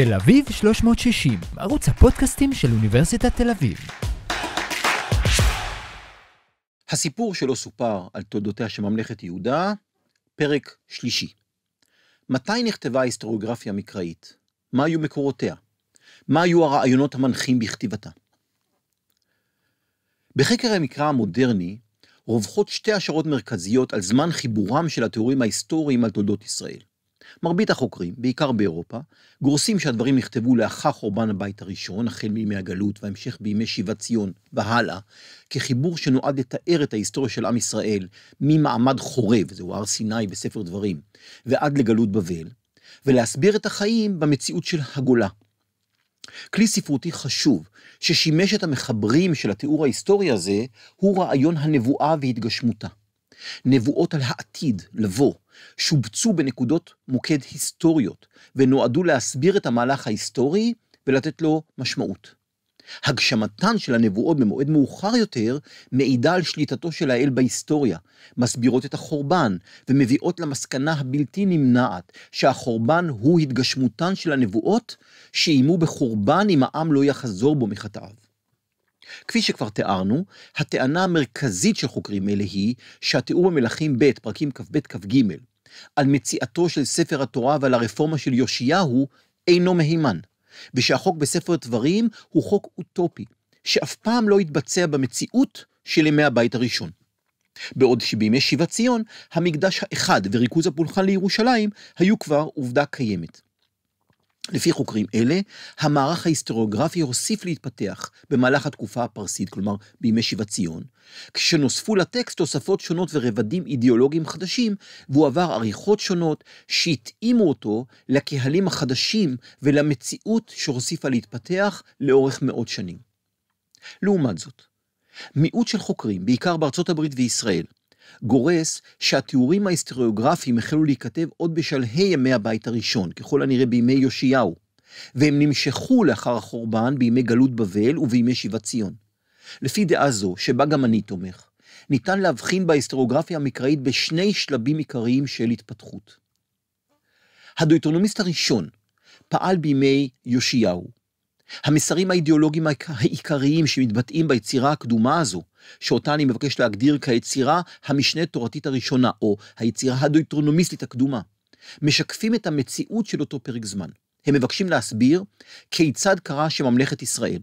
תל אביב 360, ערוץ הפודקאסטים של אוניברסיטת תל אביב. הסיפור שלא סופר על תולדותיה של ממלכת יהודה, פרק שלישי. מתי נכתבה ההיסטוריוגרפיה המקראית? מה היו מקורותיה? מה היו הרעיונות המנחים בכתיבתה? בחקר המקרא המודרני רווחות שתי השערות מרכזיות על זמן חיבורם של התיאורים ההיסטוריים על תולדות ישראל. מרבית החוקרים, בעיקר באירופה, גורסים שהדברים נכתבו לאחר חורבן הבית הראשון, החל מימי הגלות וההמשך בימי שיבת ציון והלאה, כחיבור שנועד לתאר את ההיסטוריה של עם ישראל ממעמד חורב, זהו הר סיני בספר דברים, ועד לגלות בבל, ולהסביר את החיים במציאות של הגולה. כלי ספרותי חשוב ששימש את המחברים של התיאור ההיסטורי הזה הוא רעיון הנבואה והתגשמותה. נבואות על העתיד, לבוא, שובצו בנקודות מוקד היסטוריות, ונועדו להסביר את המהלך ההיסטורי ולתת לו משמעות. הגשמתן של הנבואות במועד מאוחר יותר מעידה על שליטתו של האל בהיסטוריה, מסבירות את החורבן ומביאות למסקנה הבלתי נמנעת שהחורבן הוא התגשמותן של הנבואות שאיימו בחורבן אם העם לא יחזור בו מחטאיו. כפי שכבר תיארנו, הטענה המרכזית של חוקרים אלה היא שהתיאור במלכים ב', פרקים כ"ב כ"ג, על מציאתו של ספר התורה ועל הרפורמה של יאשיהו, אינו מהימן, ושהחוק בספר דברים הוא חוק אוטופי, שאף פעם לא התבצע במציאות של ימי הבית הראשון. בעוד שבימי שיבת ציון, המקדש האחד וריכוז הפולחן לירושלים היו כבר עובדה קיימת. לפי חוקרים אלה, המערך ההיסטוריוגרפי הוסיף להתפתח במהלך התקופה הפרסית, כלומר בימי שיבת ציון, כשנוספו לטקסט תוספות שונות ורבדים אידיאולוגיים חדשים, והוא עבר עריכות שונות שהתאימו אותו לקהלים החדשים ולמציאות שהוסיפה להתפתח לאורך מאות שנים. לעומת זאת, מיעוט של חוקרים, בעיקר בארצות הברית וישראל, גורס שהתיאורים ההיסטוריוגרפיים החלו להיכתב עוד בשלהי ימי הבית הראשון, ככל הנראה בימי יאשיהו, והם נמשכו לאחר החורבן בימי גלות בבל ובימי שיבת ציון. לפי דעה זו, שבה גם אני תומך, ניתן להבחין בהיסטוריוגרפיה המקראית בשני שלבים עיקריים של התפתחות. הדויטרונומיסט הראשון פעל בימי יאשיהו, המסרים האידיאולוגיים העיקריים שמתבטאים ביצירה הקדומה הזו, שאותה אני מבקש להגדיר כיצירה המשנה תורתית הראשונה, או היצירה הדויטרונומיסטית הקדומה, משקפים את המציאות של אותו פרק זמן. הם מבקשים להסביר כיצד קרה שממלכת ישראל,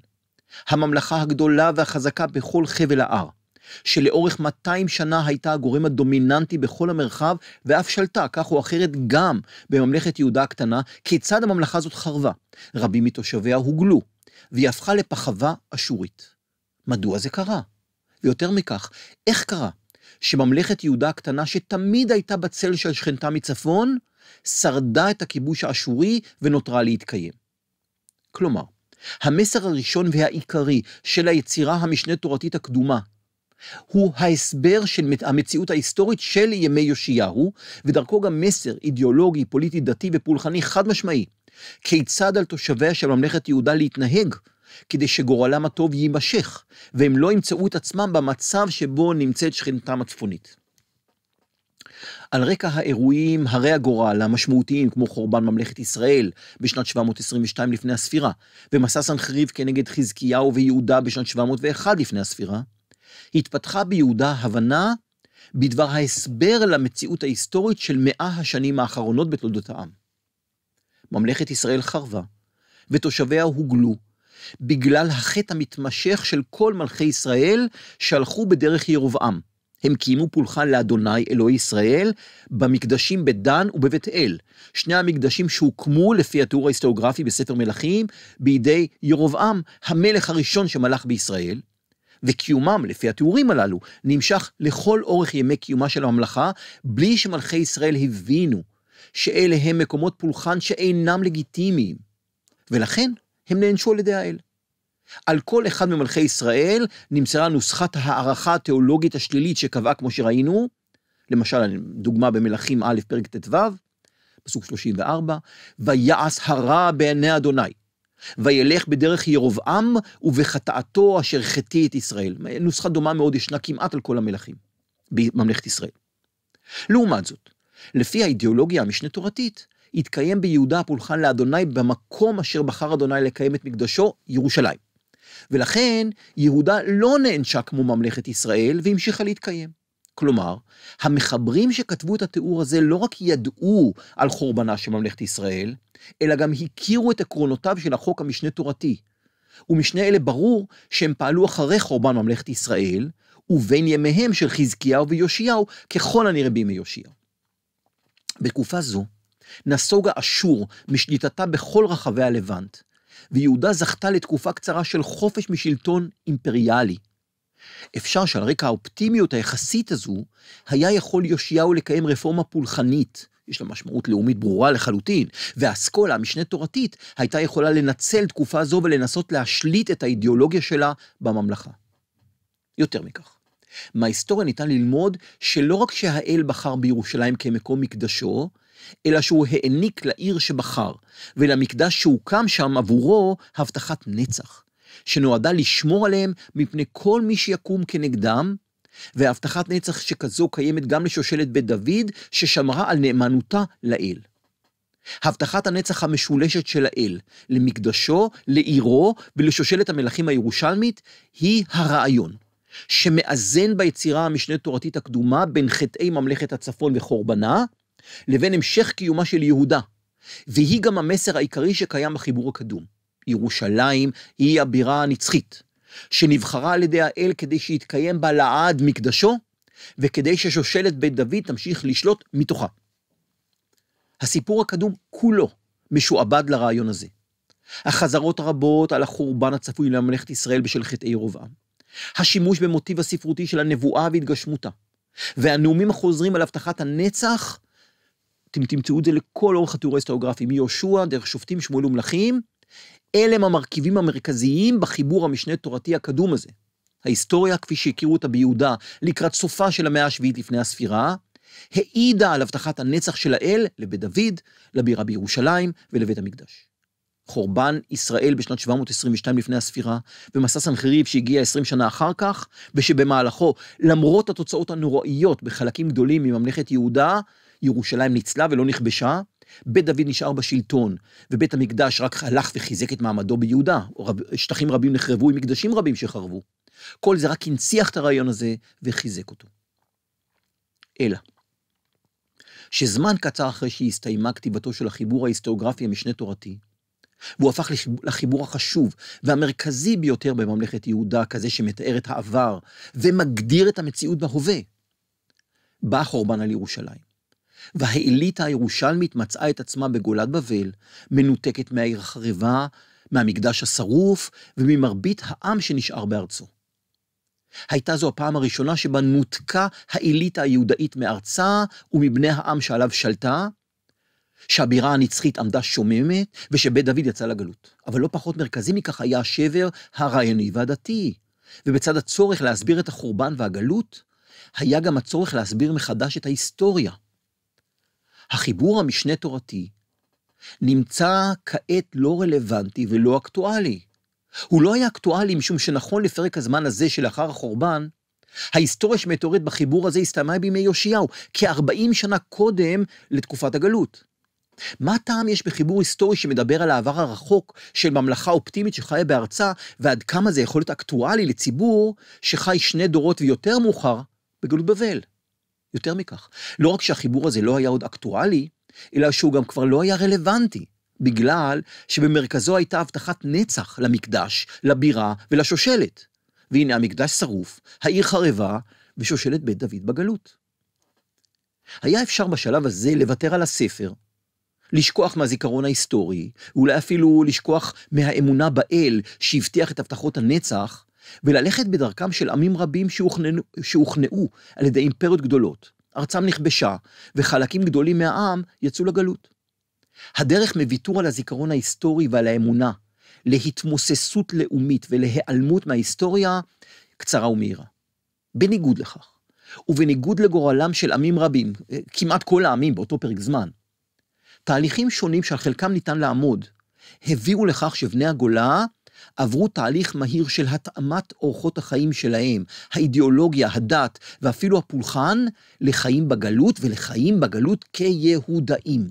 הממלכה הגדולה והחזקה בכל חבל ההר, שלאורך 200 שנה הייתה הגורם הדומיננטי בכל המרחב, ואף שלטה, כך או אחרת, גם בממלכת יהודה הקטנה, כיצד הממלכה הזאת חרבה. רבים מתושביה הוגלו, והיא הפכה לפחווה אשורית. מדוע זה קרה? ויותר מכך, איך קרה שממלכת יהודה הקטנה, שתמיד הייתה בצל של שכנתה מצפון, שרדה את הכיבוש האשורי ונותרה להתקיים? כלומר, המסר הראשון והעיקרי של היצירה המשנה תורתית הקדומה, הוא ההסבר של המציאות ההיסטורית של ימי יאשיהו, ודרכו גם מסר אידיאולוגי, פוליטי, דתי ופולחני חד משמעי. כיצד על תושביה של ממלכת יהודה להתנהג כדי שגורלם הטוב יימשך, והם לא ימצאו את עצמם במצב שבו נמצאת שכנתם הצפונית. על רקע האירועים הרי הגורל המשמעותיים, כמו חורבן ממלכת ישראל בשנת 722 לפני הספירה, ומסע סנחריב כנגד חזקיהו ויהודה בשנת 701 לפני הספירה, התפתחה ביהודה הבנה בדבר ההסבר למציאות ההיסטורית של מאה השנים האחרונות בתולדות העם. ממלכת ישראל חרבה, ותושביה הוגלו, בגלל החטא המתמשך של כל מלכי ישראל שהלכו בדרך ירובעם. הם קיימו פולחן לאדוני אלוהי ישראל במקדשים בדן ובבית אל, שני המקדשים שהוקמו לפי התיאור ההיסטוריוגרפי בספר מלכים בידי ירובעם, המלך הראשון שמלך בישראל, וקיומם, לפי התיאורים הללו, נמשך לכל אורך ימי קיומה של הממלכה, בלי שמלכי ישראל הבינו שאלה הם מקומות פולחן שאינם לגיטימיים, ולכן הם נענשו על ידי האל. על כל אחד ממלכי ישראל נמסרה נוסחת ההערכה התיאולוגית השלילית שקבעה, כמו שראינו, למשל, דוגמה במלכים א', פרק ט"ו, פסוק 34, ויעש הרע בעיני אדוני. וילך בדרך ירבעם ובחטאתו אשר חטא את ישראל. נוסחה דומה מאוד ישנה כמעט על כל המלכים בממלכת ישראל. לעומת זאת, לפי האידיאולוגיה המשנה תורתית, התקיים ביהודה הפולחן לאדוני במקום אשר בחר אדוני לקיים את מקדשו, ירושלים. ולכן, יהודה לא נענשה כמו ממלכת ישראל והמשיכה להתקיים. כלומר, המחברים שכתבו את התיאור הזה לא רק ידעו על חורבנה של ממלכת ישראל, אלא גם הכירו את עקרונותיו של החוק המשנה תורתי. ומשני אלה ברור שהם פעלו אחרי חורבן ממלכת ישראל, ובין ימיהם של חזקיהו ויאשיהו, ככל הנראה בימי יאשיהו. בתקופה זו, נסוגה אשור משליטתה בכל רחבי הלבנט, ויהודה זכתה לתקופה קצרה של חופש משלטון אימפריאלי, אפשר שעל רקע האופטימיות היחסית הזו, היה יכול יאשיהו לקיים רפורמה פולחנית, יש לה משמעות לאומית ברורה לחלוטין, והאסכולה המשנה תורתית הייתה יכולה לנצל תקופה זו ולנסות להשליט את האידיאולוגיה שלה בממלכה. יותר מכך, מההיסטוריה ניתן ללמוד שלא רק שהאל בחר בירושלים כמקום מקדשו, אלא שהוא העניק לעיר שבחר, ולמקדש שהוקם שם עבורו הבטחת נצח, שנועדה לשמור עליהם מפני כל מי שיקום כנגדם, והבטחת נצח שכזו קיימת גם לשושלת בית דוד, ששמרה על נאמנותה לאל. הבטחת הנצח המשולשת של האל, למקדשו, לעירו ולשושלת המלכים הירושלמית, היא הרעיון, שמאזן ביצירה המשנה תורתית הקדומה בין חטאי ממלכת הצפון וחורבנה, לבין המשך קיומה של יהודה, והיא גם המסר העיקרי שקיים בחיבור הקדום. ירושלים היא הבירה הנצחית, שנבחרה על ידי האל כדי שיתקיים בה לעד מקדשו, וכדי ששושלת בית דוד תמשיך לשלוט מתוכה. הסיפור הקדום כולו משועבד לרעיון הזה. החזרות הרבות על החורבן הצפוי לממלכת ישראל בשל חטאי רובעם, השימוש במוטיב הספרותי של הנבואה והתגשמותה, והנאומים החוזרים על הבטחת הנצח, אתם תמצאו את זה לכל אורך התיאור ההיסטוריוגרפי, מיהושע, דרך שופטים, שמואל ומלכים, אלה הם המרכיבים המרכזיים בחיבור המשנה תורתי הקדום הזה. ההיסטוריה, כפי שהכירו אותה ביהודה לקראת סופה של המאה השביעית לפני הספירה, העידה על הבטחת הנצח של האל לבית דוד, לבירה בירושלים ולבית המקדש. חורבן ישראל בשנת 722 לפני הספירה, במסע סנחריב שהגיע 20 שנה אחר כך, ושבמהלכו, למרות התוצאות הנוראיות בחלקים גדולים מממלכת יהודה, ירושלים ניצלה ולא נכבשה, בית דוד נשאר בשלטון, ובית המקדש רק הלך וחיזק את מעמדו ביהודה, רב, שטחים רבים נחרבו עם מקדשים רבים שחרבו. כל זה רק הנציח את הרעיון הזה וחיזק אותו. אלא, שזמן קצר אחרי שהסתיימה כתיבתו של החיבור ההיסטוריוגרפי המשנה תורתי, והוא הפך לחיבור החשוב והמרכזי ביותר בממלכת יהודה, כזה שמתאר את העבר ומגדיר את המציאות בהווה, בא חורבן על ירושלים. והאליטה הירושלמית מצאה את עצמה בגולת בבל, מנותקת מהעיר החרבה, מהמקדש השרוף וממרבית העם שנשאר בארצו. הייתה זו הפעם הראשונה שבה נותקה האליטה היהודאית מארצה ומבני העם שעליו שלטה, שהבירה הנצחית עמדה שוממת ושבית דוד יצא לגלות. אבל לא פחות מרכזי מכך היה השבר הרעיוני והדתי. ובצד הצורך להסביר את החורבן והגלות, היה גם הצורך להסביר מחדש את ההיסטוריה. החיבור המשנה-תורתי נמצא כעת לא רלוונטי ולא אקטואלי. הוא לא היה אקטואלי משום שנכון לפרק הזמן הזה שלאחר החורבן, ההיסטוריה שמתוארת בחיבור הזה הסתיימה בימי יאשיהו, כ-40 שנה קודם לתקופת הגלות. מה טעם יש בחיבור היסטורי שמדבר על העבר הרחוק של ממלכה אופטימית שחיה בארצה, ועד כמה זה יכול להיות אקטואלי לציבור שחי שני דורות ויותר מאוחר בגלות בבל? יותר מכך, לא רק שהחיבור הזה לא היה עוד אקטואלי, אלא שהוא גם כבר לא היה רלוונטי, בגלל שבמרכזו הייתה הבטחת נצח למקדש, לבירה ולשושלת. והנה המקדש שרוף, העיר חרבה, ושושלת בית דוד בגלות. היה אפשר בשלב הזה לוותר על הספר, לשכוח מהזיכרון ההיסטורי, אולי אפילו לשכוח מהאמונה באל שהבטיח את הבטחות הנצח, וללכת בדרכם של עמים רבים שהוכנעו, על ידי אימפריות גדולות. ארצם נכבשה, וחלקים גדולים מהעם יצאו לגלות. הדרך מוויתור על הזיכרון ההיסטורי ועל האמונה, להתמוססות לאומית ולהיעלמות מההיסטוריה, קצרה ומהירה. בניגוד לכך, ובניגוד לגורלם של עמים רבים, אה, כמעט כל העמים באותו פרק זמן, תהליכים שונים שעל חלקם ניתן לעמוד, הביאו לכך שבני הגולה עברו תהליך מהיר של התאמת אורחות החיים שלהם, האידיאולוגיה, הדת ואפילו הפולחן, לחיים בגלות ולחיים בגלות כיהודאים.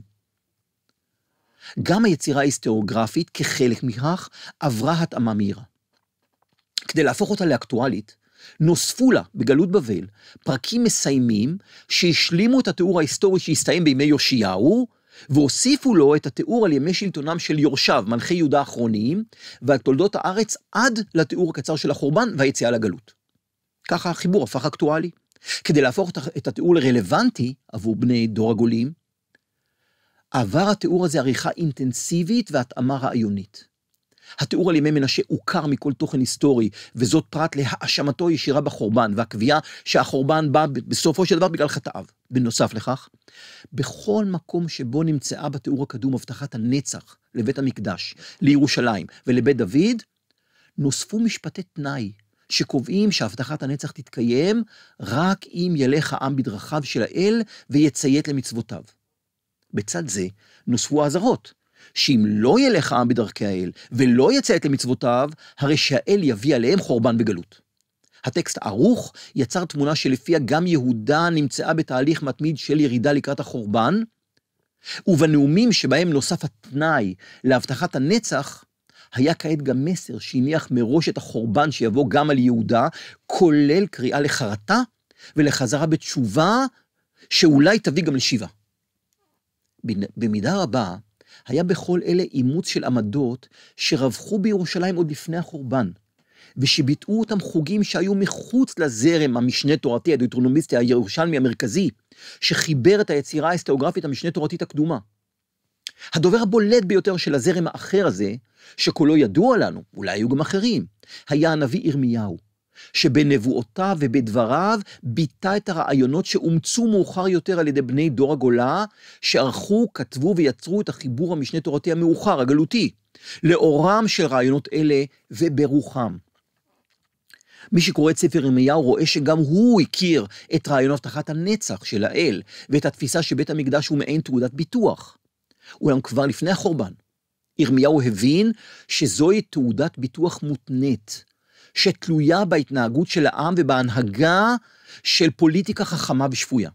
גם היצירה ההיסטוריוגרפית, כחלק מכך, עברה התאמה מהירה. כדי להפוך אותה לאקטואלית, נוספו לה, בגלות בבל, פרקים מסיימים שהשלימו את התיאור ההיסטורי שהסתיים בימי יאשיהו, והוסיפו לו את התיאור על ימי שלטונם של יורשיו, מנחי יהודה האחרוניים, ועל תולדות הארץ עד לתיאור הקצר של החורבן והיציאה לגלות. ככה החיבור הפך אקטואלי. כדי להפוך את התיאור לרלוונטי עבור בני דור הגולים, עבר התיאור הזה עריכה אינטנסיבית והתאמה רעיונית. התיאור על ימי מנשה הוכר מכל תוכן היסטורי, וזאת פרט להאשמתו הישירה בחורבן, והקביעה שהחורבן בא בסופו של דבר בגלל חטאיו. בנוסף לכך, בכל מקום שבו נמצאה בתיאור הקדום הבטחת הנצח לבית המקדש, לירושלים ולבית דוד, נוספו משפטי תנאי שקובעים שהבטחת הנצח תתקיים רק אם ילך העם בדרכיו של האל ויציית למצוותיו. בצד זה נוספו האזהרות, שאם לא ילך העם בדרכי האל, ולא יציית למצוותיו, הרי שהאל יביא עליהם חורבן בגלות. הטקסט ערוך יצר תמונה שלפיה גם יהודה נמצאה בתהליך מתמיד של ירידה לקראת החורבן, ובנאומים שבהם נוסף התנאי להבטחת הנצח, היה כעת גם מסר שהניח מראש את החורבן שיבוא גם על יהודה, כולל קריאה לחרטה ולחזרה בתשובה שאולי תביא גם לשיבה. במידה רבה, היה בכל אלה אימוץ של עמדות שרווחו בירושלים עוד לפני החורבן, ושביטאו אותם חוגים שהיו מחוץ לזרם המשנה תורתי, הדיוטרונומיסטי הירושלמי המרכזי, שחיבר את היצירה ההיסטוריוגרפית המשנה תורתית הקדומה. הדובר הבולט ביותר של הזרם האחר הזה, שכולו ידוע לנו, אולי היו גם אחרים, היה הנביא ירמיהו. שבנבואותיו ובדבריו ביטא את הרעיונות שאומצו מאוחר יותר על ידי בני דור הגולה, שערכו, כתבו ויצרו את החיבור המשנה תורתי המאוחר, הגלותי, לאורם של רעיונות אלה וברוחם. מי שקורא את ספר ירמיהו רואה שגם הוא הכיר את רעיון הבטחת הנצח של האל, ואת התפיסה שבית המקדש הוא מעין תעודת ביטוח. אולם כבר לפני החורבן, ירמיהו הבין שזוהי תעודת ביטוח מותנית, שתלויה בהתנהגות של העם ובהנהגה של פוליטיקה חכמה ושפויה.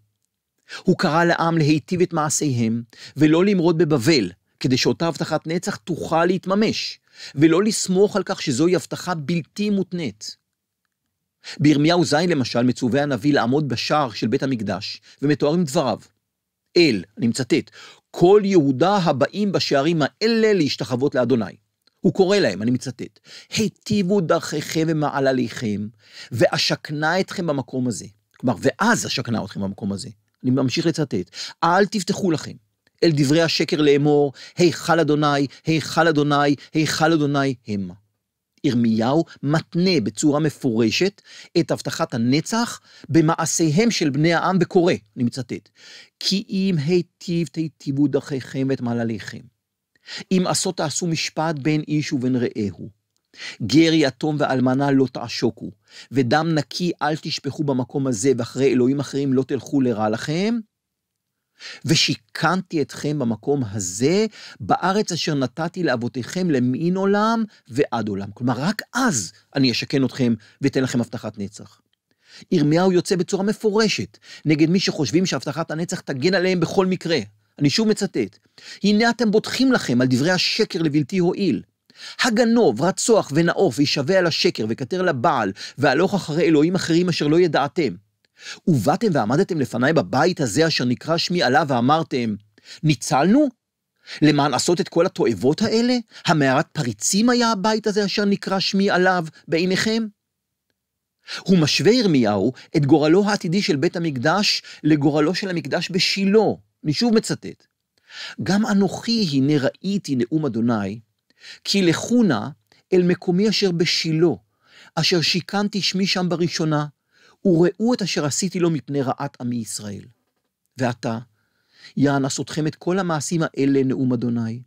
הוא קרא לעם להיטיב את מעשיהם, ולא למרוד בבבל, כדי שאותה הבטחת נצח תוכל להתממש, ולא לסמוך על כך שזוהי הבטחה בלתי מותנית. בירמיהו ז' למשל מצווה הנביא לעמוד בשער של בית המקדש, ומתוארים דבריו. אל, אני מצטט, כל יהודה הבאים בשערים האלה להשתחוות לאדוני. הוא קורא להם, אני מצטט, היטיבו דרכיכם ומעלליכם, ואשכנה אתכם במקום הזה. כלומר, ואז אשכנה אתכם במקום הזה. אני ממשיך לצטט. אל תפתחו לכם אל דברי השקר לאמור, היכל אדוני, היכל אדוני, היכל אדוני המה. ירמיהו מתנה בצורה מפורשת את הבטחת הנצח במעשיהם של בני העם וקורא, אני מצטט, כי אם היטיב תיטיבו דרכיכם ואת מעלליכם, אם עשו תעשו משפט בין איש ובין רעהו. גר יתום ואלמנה לא תעשוקו, ודם נקי אל תשפכו במקום הזה, ואחרי אלוהים אחרים לא תלכו לרע לכם. ושיכנתי אתכם במקום הזה, בארץ אשר נתתי לאבותיכם למין עולם ועד עולם. כלומר, רק אז אני אשכן אתכם ואתן לכם הבטחת נצח. ירמיהו יוצא בצורה מפורשת נגד מי שחושבים שהבטחת הנצח תגן עליהם בכל מקרה. אני שוב מצטט, הנה אתם בוטחים לכם על דברי השקר לבלתי הועיל. הגנוב, רצוח ונאוף, יישבע על השקר וכתר לבעל, והלוך אחרי אלוהים אחרים אשר לא ידעתם. ובאתם ועמדתם לפניי בבית הזה אשר נקרא שמי עליו ואמרתם, ניצלנו? למען עשות את כל התועבות האלה? המערת פריצים היה הבית הזה אשר נקרא שמי עליו בעיניכם? הוא משווה ירמיהו את גורלו העתידי של בית המקדש לגורלו של המקדש בשילה. אני שוב מצטט. גם אנוכי הנה ראיתי נאום אדוני, כי לכו נא אל מקומי אשר בשילה, אשר שיכנתי שמי שם בראשונה, וראו את אשר עשיתי לו מפני רעת עמי ישראל. ועתה, יען עשותכם את כל המעשים האלה נאום אדוני,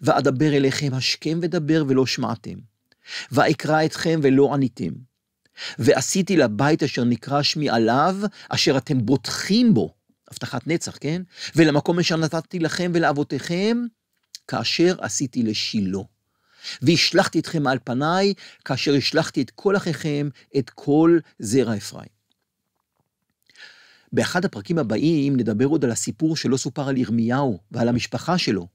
ואדבר אליכם השכם ודבר ולא שמעתם, ואקרא אתכם ולא עניתם. ועשיתי לבית אשר נקרא שמי עליו, אשר אתם בוטחים בו, הבטחת נצח, כן? ולמקום אשר נתתי לכם ולאבותיכם, כאשר עשיתי לשילה. והשלכתי אתכם על פניי, כאשר השלכתי את כל אחיכם, את כל זרע אפרים. באחד הפרקים הבאים נדבר עוד על הסיפור שלא סופר על ירמיהו ועל המשפחה שלו,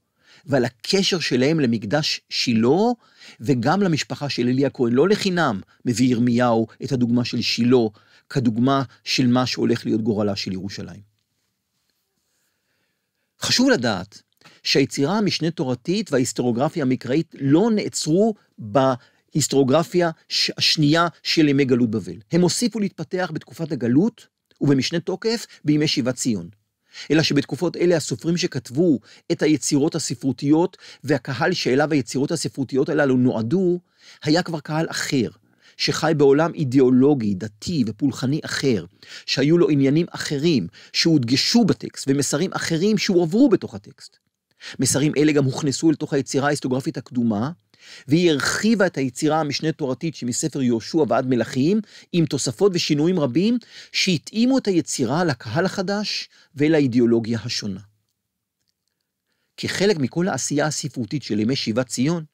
ועל הקשר שלהם למקדש שילה, וגם למשפחה של אלי הכהן. לא לחינם מביא ירמיהו את הדוגמה של שילה כדוגמה של מה שהולך להיות גורלה של ירושלים. חשוב לדעת שהיצירה המשנה תורתית וההיסטוריוגרפיה המקראית לא נעצרו בהיסטוריוגרפיה השנייה של ימי גלות בבל. הם הוסיפו להתפתח בתקופת הגלות ובמשנה תוקף בימי שיבת ציון. אלא שבתקופות אלה הסופרים שכתבו את היצירות הספרותיות והקהל שאליו היצירות הספרותיות הללו נועדו, היה כבר קהל אחר, שחי בעולם אידיאולוגי, דתי ופולחני אחר, שהיו לו עניינים אחרים, שהודגשו בטקסט, ומסרים אחרים שהועברו בתוך הטקסט. מסרים אלה גם הוכנסו אל תוך היצירה ההיסטוגרפית הקדומה, והיא הרחיבה את היצירה המשנה תורתית שמספר יהושע ועד מלכים, עם תוספות ושינויים רבים שהתאימו את היצירה לקהל החדש ולאידיאולוגיה השונה. כחלק מכל העשייה הספרותית של ימי שיבת ציון,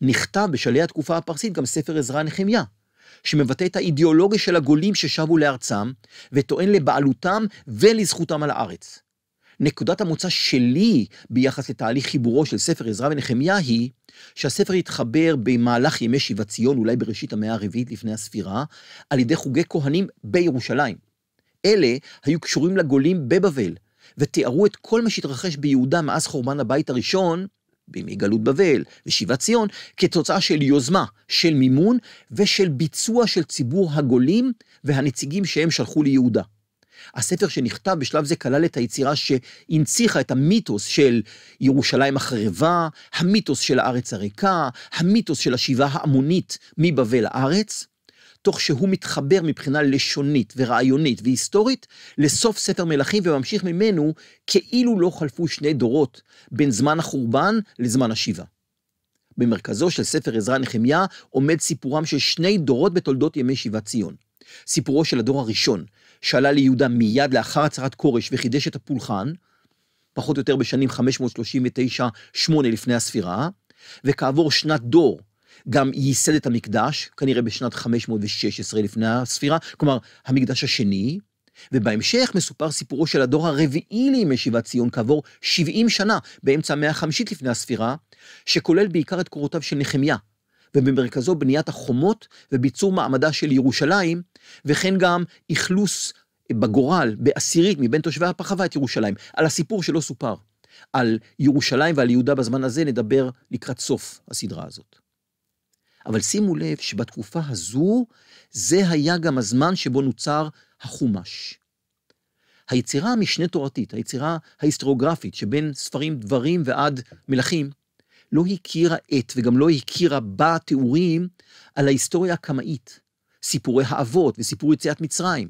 נכתב בשלהי התקופה הפרסית גם ספר עזרא נחמיה, שמבטא את האידיאולוגיה של הגולים ששבו לארצם, וטוען לבעלותם ולזכותם על הארץ. נקודת המוצא שלי ביחס לתהליך חיבורו של ספר עזרא ונחמיה היא שהספר התחבר במהלך ימי שיבת ציון, אולי בראשית המאה הרביעית לפני הספירה, על ידי חוגי כהנים בירושלים. אלה היו קשורים לגולים בבבל, ותיארו את כל מה שהתרחש ביהודה מאז חורבן הבית הראשון, בימי גלות בבל ושיבת ציון, כתוצאה של יוזמה, של מימון ושל ביצוע של ציבור הגולים והנציגים שהם שלחו ליהודה. הספר שנכתב בשלב זה כלל את היצירה שהנציחה את המיתוס של ירושלים החרבה, המיתוס של הארץ הריקה, המיתוס של השיבה ההמונית מבבל לארץ, תוך שהוא מתחבר מבחינה לשונית ורעיונית והיסטורית לסוף ספר מלכים וממשיך ממנו כאילו לא חלפו שני דורות בין זמן החורבן לזמן השיבה. במרכזו של ספר עזרא נחמיה עומד סיפורם של שני דורות בתולדות ימי שיבת ציון. סיפורו של הדור הראשון, שעלה ליהודה מיד לאחר הצהרת כורש וחידש את הפולחן, פחות או יותר בשנים 539-8 לפני הספירה, וכעבור שנת דור, גם ייסד את המקדש, כנראה בשנת 516 לפני הספירה, כלומר, המקדש השני, ובהמשך מסופר סיפורו של הדור הרביעי לימי שיבת ציון כעבור 70 שנה, באמצע המאה החמישית לפני הספירה, שכולל בעיקר את קורותיו של נחמיה, ובמרכזו בניית החומות וביצור מעמדה של ירושלים, וכן גם אכלוס בגורל, בעשירית מבין תושבי הפחווה את ירושלים, על הסיפור שלא סופר. על ירושלים ועל יהודה בזמן הזה נדבר לקראת סוף הסדרה הזאת. אבל שימו לב שבתקופה הזו, זה היה גם הזמן שבו נוצר החומש. היצירה המשנה תורתית, היצירה ההיסטוריוגרפית שבין ספרים דברים ועד מלכים, לא הכירה עת וגם לא הכירה בה תיאורים על ההיסטוריה הקמאית, סיפורי האבות וסיפור יציאת מצרים.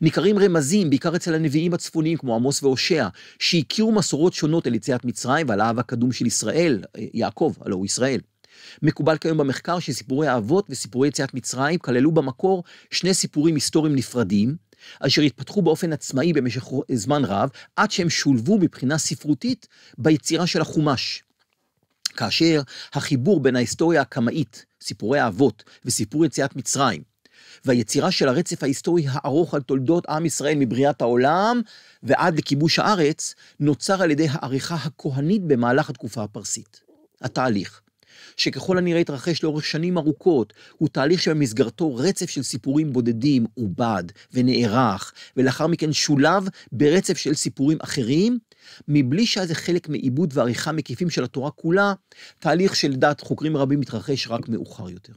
ניכרים רמזים, בעיקר אצל הנביאים הצפוניים כמו עמוס והושע, שהכירו מסורות שונות על יציאת מצרים ועל האב הקדום של ישראל, אה, יעקב, הלא הוא ישראל. מקובל כיום במחקר שסיפורי האבות וסיפורי יציאת מצרים כללו במקור שני סיפורים היסטוריים נפרדים, אשר התפתחו באופן עצמאי במשך זמן רב, עד שהם שולבו מבחינה ספרותית ביצירה של החומש. כאשר החיבור בין ההיסטוריה הקמאית, סיפורי האבות, וסיפור יציאת מצרים, והיצירה של הרצף ההיסטורי הארוך על תולדות עם ישראל מבריאת העולם ועד לכיבוש הארץ, נוצר על ידי העריכה הכהנית במהלך התקופה הפרסית. התהליך שככל הנראה התרחש לאורך שנים ארוכות, הוא תהליך שבמסגרתו רצף של סיפורים בודדים עובד ונערך, ולאחר מכן שולב ברצף של סיפורים אחרים, מבלי שהיה זה חלק מעיבוד ועריכה מקיפים של התורה כולה, תהליך שלדעת חוקרים רבים מתרחש רק מאוחר יותר.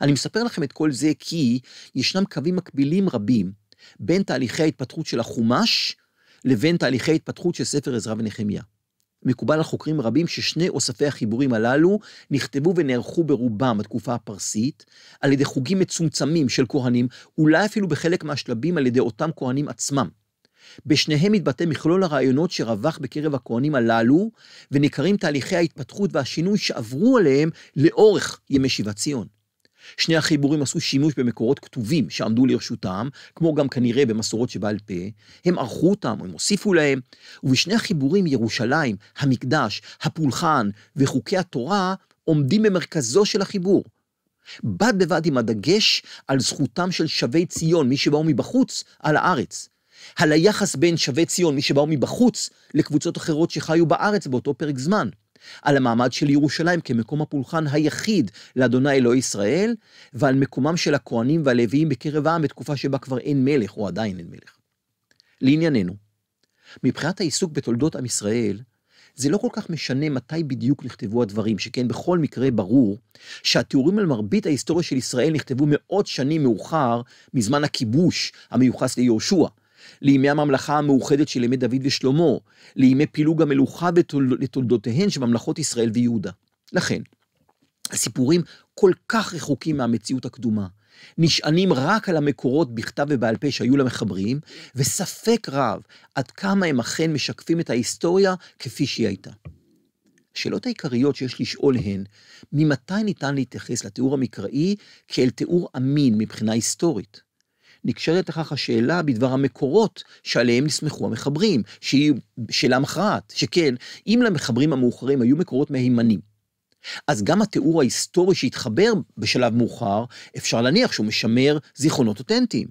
אני מספר לכם את כל זה כי ישנם קווים מקבילים רבים בין תהליכי ההתפתחות של החומש לבין תהליכי ההתפתחות של ספר עזרא ונחמיה. מקובל על חוקרים רבים ששני אוספי החיבורים הללו נכתבו ונערכו ברובם בתקופה הפרסית, על ידי חוגים מצומצמים של כהנים, אולי אפילו בחלק מהשלבים על ידי אותם כהנים עצמם. בשניהם מתבטא מכלול הרעיונות שרווח בקרב הכהנים הללו, וניכרים תהליכי ההתפתחות והשינוי שעברו עליהם לאורך ימי שיבת ציון. שני החיבורים עשו שימוש במקורות כתובים שעמדו לרשותם, כמו גם כנראה במסורות שבעל פה, הם ערכו אותם, הם הוסיפו להם, ובשני החיבורים ירושלים, המקדש, הפולחן וחוקי התורה עומדים במרכזו של החיבור. בד בבד עם הדגש על זכותם של שבי ציון, מי שבאו מבחוץ, על הארץ. על היחס בין שבי ציון, מי שבאו מבחוץ, לקבוצות אחרות שחיו בארץ באותו פרק זמן. על המעמד של ירושלים כמקום הפולחן היחיד לאדוני אלוהי ישראל, ועל מקומם של הכהנים והלוויים בקרב העם בתקופה שבה כבר אין מלך, או עדיין אין מלך. לענייננו, מבחינת העיסוק בתולדות עם ישראל, זה לא כל כך משנה מתי בדיוק נכתבו הדברים, שכן בכל מקרה ברור שהתיאורים על מרבית ההיסטוריה של ישראל נכתבו מאות שנים מאוחר מזמן הכיבוש המיוחס ליהושע, לימי הממלכה המאוחדת של ימי דוד ושלמה, לימי פילוג המלוכה לתולדותיהן של ממלכות ישראל ויהודה. לכן, הסיפורים כל כך רחוקים מהמציאות הקדומה, נשענים רק על המקורות בכתב ובעל פה שהיו למחברים, וספק רב עד כמה הם אכן משקפים את ההיסטוריה כפי שהיא הייתה. השאלות העיקריות שיש לשאול הן, ממתי ניתן להתייחס לתיאור המקראי כאל תיאור אמין מבחינה היסטורית? נקשרת לכך השאלה בדבר המקורות שעליהם נסמכו המחברים, שהיא שאלה מכרעת, שכן, אם למחברים המאוחרים היו מקורות מהימנים, אז גם התיאור ההיסטורי שהתחבר בשלב מאוחר, אפשר להניח שהוא משמר זיכרונות אותנטיים.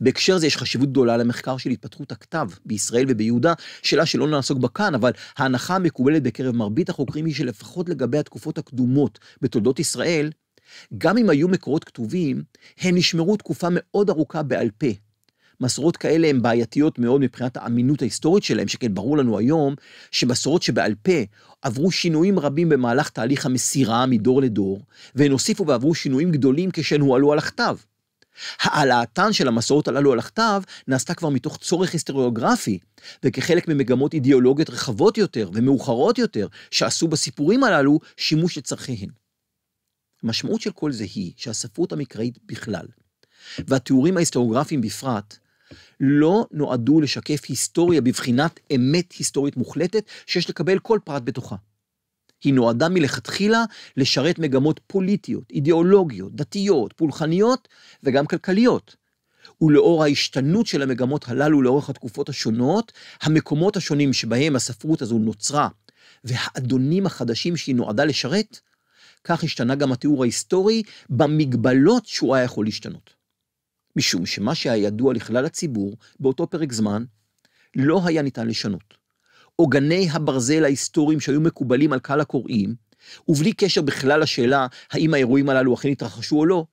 בהקשר זה יש חשיבות גדולה למחקר של התפתחות הכתב בישראל וביהודה, שאלה שלא נעסוק בה כאן, אבל ההנחה המקובלת בקרב מרבית החוקרים היא שלפחות לגבי התקופות הקדומות בתולדות ישראל, גם אם היו מקורות כתובים, הן נשמרו תקופה מאוד ארוכה בעל פה. מסורות כאלה הן בעייתיות מאוד מבחינת האמינות ההיסטורית שלהן, שכן ברור לנו היום שמסורות שבעל פה עברו שינויים רבים במהלך תהליך המסירה מדור לדור, והן הוסיפו ועברו שינויים גדולים כשהן הועלו על הכתב. העלאתן של המסורות הללו על הכתב נעשתה כבר מתוך צורך היסטוריוגרפי, וכחלק ממגמות אידיאולוגיות רחבות יותר ומאוחרות יותר, שעשו בסיפורים הללו שימוש לצורכיהן. המשמעות של כל זה היא שהספרות המקראית בכלל, והתיאורים ההיסטוריוגרפיים בפרט, לא נועדו לשקף היסטוריה בבחינת אמת היסטורית מוחלטת שיש לקבל כל פרט בתוכה. היא נועדה מלכתחילה לשרת מגמות פוליטיות, אידיאולוגיות, דתיות, פולחניות וגם כלכליות. ולאור ההשתנות של המגמות הללו לאורך התקופות השונות, המקומות השונים שבהם הספרות הזו נוצרה והאדונים החדשים שהיא נועדה לשרת, כך השתנה גם התיאור ההיסטורי במגבלות שהוא היה יכול להשתנות. משום שמה שהיה ידוע לכלל הציבור באותו פרק זמן, לא היה ניתן לשנות. עוגני הברזל ההיסטוריים שהיו מקובלים על קהל הקוראים, ובלי קשר בכלל לשאלה האם האירועים הללו אכן התרחשו או לא,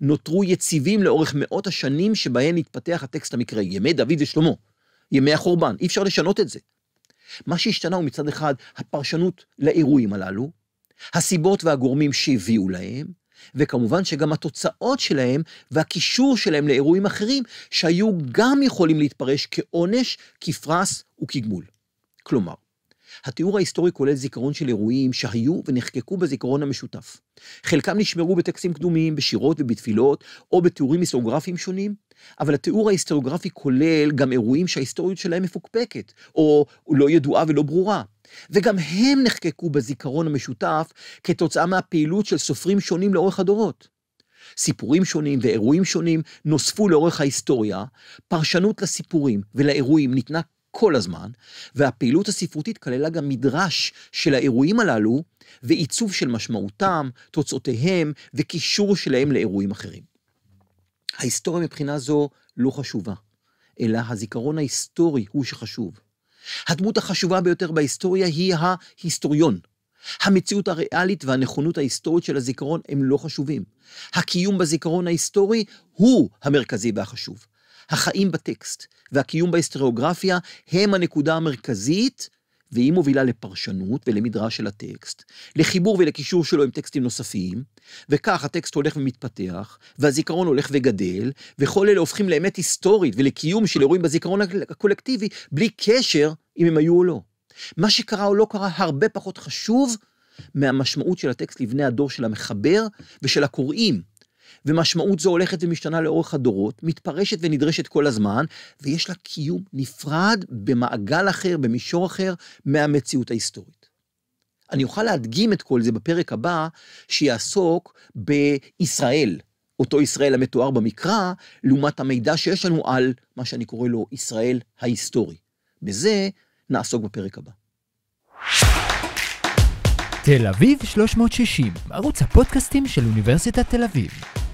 נותרו יציבים לאורך מאות השנים שבהן התפתח הטקסט המקראי, ימי דוד ושלמה, ימי החורבן, אי אפשר לשנות את זה. מה שהשתנה הוא מצד אחד הפרשנות לאירועים הללו, הסיבות והגורמים שהביאו להם, וכמובן שגם התוצאות שלהם והקישור שלהם לאירועים אחרים, שהיו גם יכולים להתפרש כעונש, כפרס וכגמול. כלומר, התיאור ההיסטורי כולל זיכרון של אירועים שהיו ונחקקו בזיכרון המשותף. חלקם נשמרו בטקסטים קדומים, בשירות ובתפילות, או בתיאורים היסטוריוגרפיים שונים, אבל התיאור ההיסטוריוגרפי כולל גם אירועים שההיסטוריות שלהם מפוקפקת, או לא ידועה ולא ברורה. וגם הם נחקקו בזיכרון המשותף כתוצאה מהפעילות של סופרים שונים לאורך הדורות. סיפורים שונים ואירועים שונים נוספו לאורך ההיסטוריה, פרשנות לסיפורים ולאירועים ניתנה כל הזמן, והפעילות הספרותית כללה גם מדרש של האירועים הללו, ועיצוב של משמעותם, תוצאותיהם וקישור שלהם לאירועים אחרים. ההיסטוריה מבחינה זו לא חשובה, אלא הזיכרון ההיסטורי הוא שחשוב. הדמות החשובה ביותר בהיסטוריה היא ההיסטוריון. המציאות הריאלית והנכונות ההיסטורית של הזיכרון הם לא חשובים. הקיום בזיכרון ההיסטורי הוא המרכזי והחשוב. החיים בטקסט והקיום בהיסטוריוגרפיה הם הנקודה המרכזית והיא מובילה לפרשנות ולמדרש של הטקסט, לחיבור ולקישור שלו עם טקסטים נוספים, וכך הטקסט הולך ומתפתח, והזיכרון הולך וגדל, וכל אלה הופכים לאמת היסטורית ולקיום של אירועים בזיכרון הקולקטיבי, בלי קשר אם הם היו או לא. מה שקרה או לא קרה הרבה פחות חשוב מהמשמעות של הטקסט לבני הדור של המחבר ושל הקוראים, ומשמעות זו הולכת ומשתנה לאורך הדורות, מתפרשת ונדרשת כל הזמן, ויש לה קיום נפרד במעגל אחר, במישור אחר, מהמציאות ההיסטורית. אני אוכל להדגים את כל זה בפרק הבא, שיעסוק בישראל, אותו ישראל המתואר במקרא, לעומת המידע שיש לנו על מה שאני קורא לו ישראל ההיסטורי. בזה נעסוק בפרק הבא. תל אביב 360, ערוץ הפודקאסטים של אוניברסיטת תל אביב.